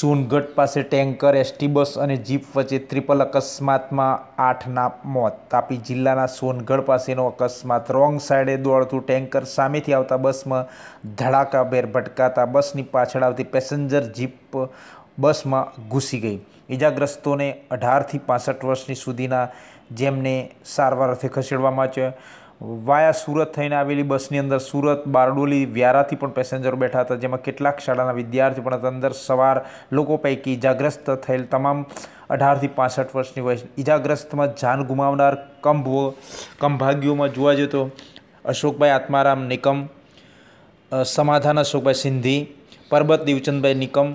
સોનગઢ પાસે tanker ST bus અને jeep વચ્ચે ટ્રિપલ અકસ્માતમાં આઠના મોત તાપી જિલ્લાના સોનગઢ પાસેનો અકસ્માત રોંગ સાઈડે દોડતું ટેન્કર સામેથી આવતા બસમાં ધડાકાભેર ભટકાતા બસની પાછળ આવતી પેસેન્જર જીપ બસમાં ઘૂસી ગઈ ઇજાગ્રસ્તોને અઢારથી પાસઠ વર્ષની સુધીના જેમને સારવાર અર્થે ખસેડવામાં આવ્યા વાયા સુરત થઈને આવેલી બસની અંદર સુરત બારડોલી વ્યારાથી પણ પેસેન્જર બેઠા હતા જેમાં કેટલાક શાળાના વિદ્યાર્થી પણ હતા અંદર સવાર લોકો પૈકી ઇજાગ્રસ્ત થયેલ તમામ અઢારથી પાસઠ વર્ષની વય ઇજાગ્રસ્તમાં જાન ગુમાવનાર કંભો કંભાગ્યોમાં જોવા જઈએ તો અશોકભાઈ આત્મારામ નિકમ સમાધાન અશોકભાઈ સિંધી પરબત દેવચંદભાઈ નિકમ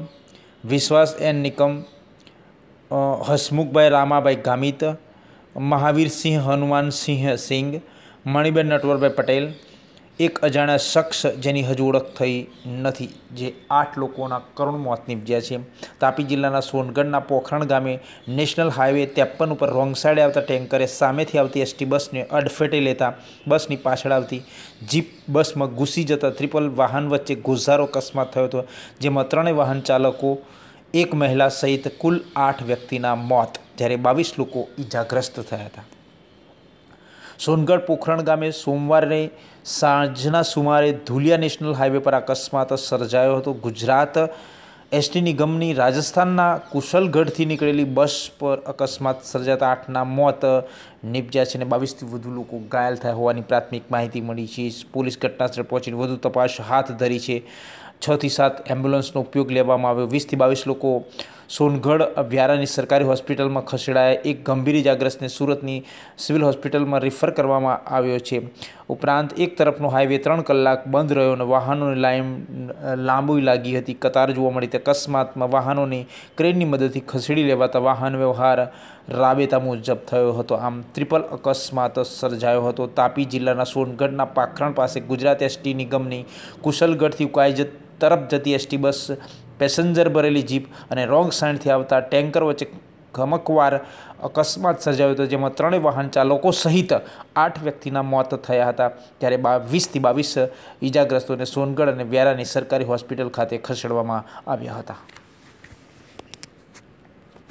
વિશ્વાસ એન નિકમ હસમુખભાઈ રામાભાઈ ગામિત મહાવીરસિંહ હનુમાનસિંહ સિંઘ મણિબેન નટવરભાઈ પટેલ એક અજાણ્યા શખ્સ જેની હજુ ઓળખ થઈ નથી જે આઠ લોકોના કરુણ મોત નીપજ્યા છે તાપી જિલ્લાના સોનગઢના પોખરણ ગામે નેશનલ હાઈવે ત્રેપન ઉપર રોંગ સાઈડે આવતા ટેન્કરે સામેથી આવતી એસટી બસને અડફેટે લેતા બસની પાછળ આવતી જીપ બસમાં ઘૂસી જતા ત્રિપલ વાહન વચ્ચે ગુજારો અકસ્માત થયો હતો જેમાં ત્રણેય વાહન ચાલકો એક મહિલા સહિત કુલ આઠ વ્યક્તિના મોત જ્યારે બાવીસ લોકો ઈજાગ્રસ્ત થયા હતા સોનગઢ પોખરણ ગામે સોમવારે સાંજના સુમારે ધુલિયા નેશનલ હાઈવે પર અકસ્માત સર્જાયો હતો ગુજરાત એસટી નિગમની રાજસ્થાનના કુશલગઢથી નીકળેલી બસ પર અકસ્માત સર્જાતા આઠના મોત નિપજ્યા છે અને બાવીસથી વધુ લોકો ઘાયલ થયા હોવાની પ્રાથમિક માહિતી મળી છે પોલીસ ઘટનાસ્થળે પહોંચીને વધુ તપાસ હાથ ધરી છે છથી સાત એમ્બ્યુલન્સનો ઉપયોગ લેવામાં આવ્યો વીસથી બાવીસ લોકો સોનગઢ વ્યારાની સરકારી હોસ્પિટલમાં ખસેડાયા એક ગંભીર ઇજાગ્રસ્તને સુરતની સિવિલ હોસ્પિટલમાં રિફર કરવામાં આવ્યો છે ઉપરાંત એક તરફનો હાઈવે ત્રણ કલાક બંધ રહ્યો અને વાહનોની લાઈન લાંબી લાગી હતી કતાર જોવા મળી હતી અકસ્માતમાં વાહનોને ક્રેનની મદદથી ખસેડી લેવાતા વાહન વ્યવહાર રાબેતા મુજબ થયો હતો આમ ટ્રિપલ અકસ્માત સર્જાયો હતો તાપી જિલ્લાના સોનગઢના પાખરણ પાસે ગુજરાત એસટી નિગમની કુશલગઢથી ઉકાઈ તરફ જતી એસટી બસ પેસેન્જર ભરેલી જીપ અને રોંગ સાઇડથી આવતા ટેન્કર વચ્ચે ઘમકવાર અકસ્માત સર્જાયો હતો જેમાં ત્રણેય વાહન ચાલકો સહિત આઠ વ્યક્તિના મોત થયા હતા ત્યારે બાવીસથી બાવીસ ઇજાગ્રસ્તોને સોનગઢ અને વ્યારાની સરકારી હોસ્પિટલ ખાતે ખસેડવામાં આવ્યા હતા